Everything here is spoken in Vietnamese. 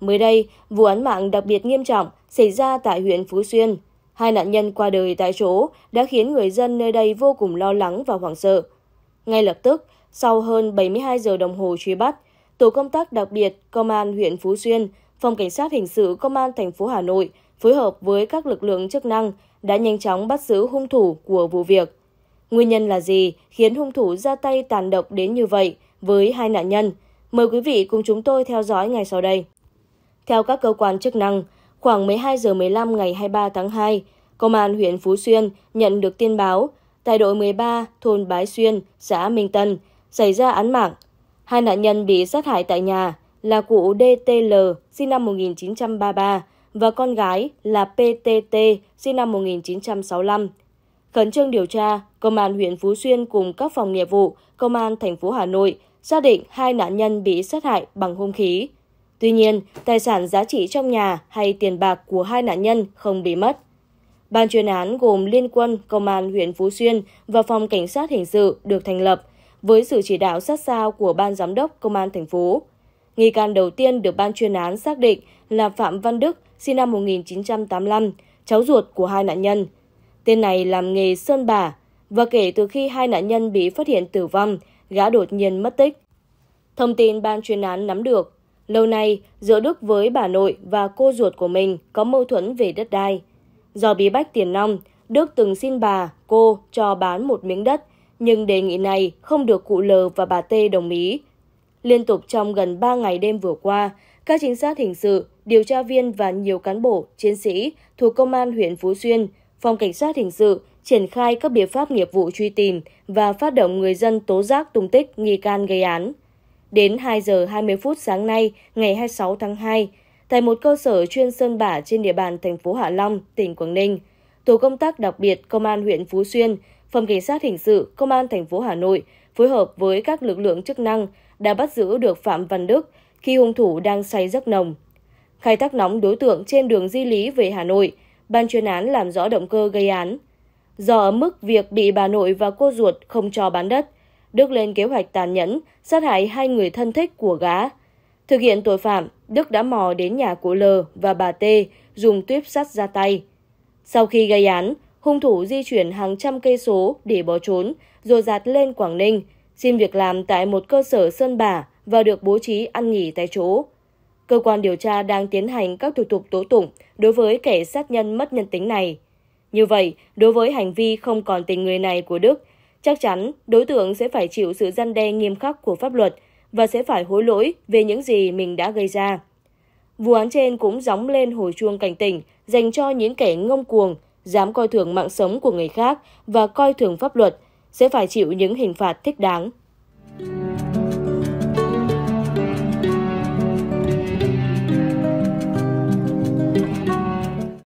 Mới đây, vụ án mạng đặc biệt nghiêm trọng xảy ra tại huyện Phú Xuyên. Hai nạn nhân qua đời tại chỗ đã khiến người dân nơi đây vô cùng lo lắng và hoảng sợ. Ngay lập tức, sau hơn 72 giờ đồng hồ truy bắt, Tổ công tác đặc biệt Công an huyện Phú Xuyên, Phòng Cảnh sát Hình sự Công an thành phố Hà Nội phối hợp với các lực lượng chức năng đã nhanh chóng bắt giữ hung thủ của vụ việc. Nguyên nhân là gì khiến hung thủ ra tay tàn độc đến như vậy với hai nạn nhân? Mời quý vị cùng chúng tôi theo dõi ngày sau đây. Theo các cơ quan chức năng, khoảng 12 giờ 15 ngày 23 tháng 2, Công an huyện Phú Xuyên nhận được tin báo tại đội 13 thôn Bái Xuyên, xã Minh Tân, xảy ra án mạng. Hai nạn nhân bị sát hại tại nhà là cụ DTL sinh năm 1933 và con gái là PTT sinh năm 1965. Khẩn trương điều tra, Công an huyện Phú Xuyên cùng các phòng nghiệp vụ, Công an thành phố Hà Nội xác định hai nạn nhân bị sát hại bằng hung khí. Tuy nhiên, tài sản giá trị trong nhà hay tiền bạc của hai nạn nhân không bị mất. Ban chuyên án gồm Liên quân, Công an huyện Phú Xuyên và Phòng Cảnh sát Hình sự được thành lập với sự chỉ đạo sát sao của Ban Giám đốc Công an thành phố. Nghi can đầu tiên được ban chuyên án xác định là Phạm Văn Đức, sinh năm 1985, cháu ruột của hai nạn nhân. Tên này làm nghề sơn bà và kể từ khi hai nạn nhân bị phát hiện tử vong, gã đột nhiên mất tích. Thông tin ban chuyên án nắm được Lâu nay, giữa Đức với bà nội và cô ruột của mình có mâu thuẫn về đất đai. Do bí bách tiền nong, Đức từng xin bà, cô cho bán một miếng đất, nhưng đề nghị này không được cụ L và bà T đồng ý. Liên tục trong gần 3 ngày đêm vừa qua, các trinh sát hình sự, điều tra viên và nhiều cán bộ, chiến sĩ thuộc Công an huyện Phú Xuyên, Phòng Cảnh sát Hình sự triển khai các biện pháp nghiệp vụ truy tìm và phát động người dân tố giác tung tích nghi can gây án. Đến 2 giờ 20 phút sáng nay, ngày 26 tháng 2, tại một cơ sở chuyên sơn bả trên địa bàn thành phố Hạ Long, tỉnh Quảng Ninh, tổ công tác đặc biệt Công an huyện Phú Xuyên, Phòng Cảnh sát Hình sự, Công an thành phố Hà Nội phối hợp với các lực lượng chức năng đã bắt giữ được Phạm Văn Đức khi hung thủ đang say giấc nồng. Khai thác nóng đối tượng trên đường Di Lý về Hà Nội, ban chuyên án làm rõ động cơ gây án. Do ở mức việc bị bà nội và cô ruột không cho bán đất, Đức lên kế hoạch tàn nhẫn, sát hại hai người thân thích của gã. Thực hiện tội phạm, Đức đã mò đến nhà của L và bà T, dùng tuyếp sắt ra tay. Sau khi gây án, hung thủ di chuyển hàng trăm cây số để bỏ trốn, rồi dạt lên Quảng Ninh, xin việc làm tại một cơ sở sơn bả và được bố trí ăn nghỉ tại chỗ. Cơ quan điều tra đang tiến hành các thủ tục tố tụng đối với kẻ sát nhân mất nhân tính này. Như vậy, đối với hành vi không còn tình người này của Đức, chắc chắn đối tượng sẽ phải chịu sự gian đe nghiêm khắc của pháp luật và sẽ phải hối lỗi về những gì mình đã gây ra. Vụ án trên cũng gióng lên hồi chuông cảnh tỉnh dành cho những kẻ ngông cuồng, dám coi thường mạng sống của người khác và coi thường pháp luật, sẽ phải chịu những hình phạt thích đáng.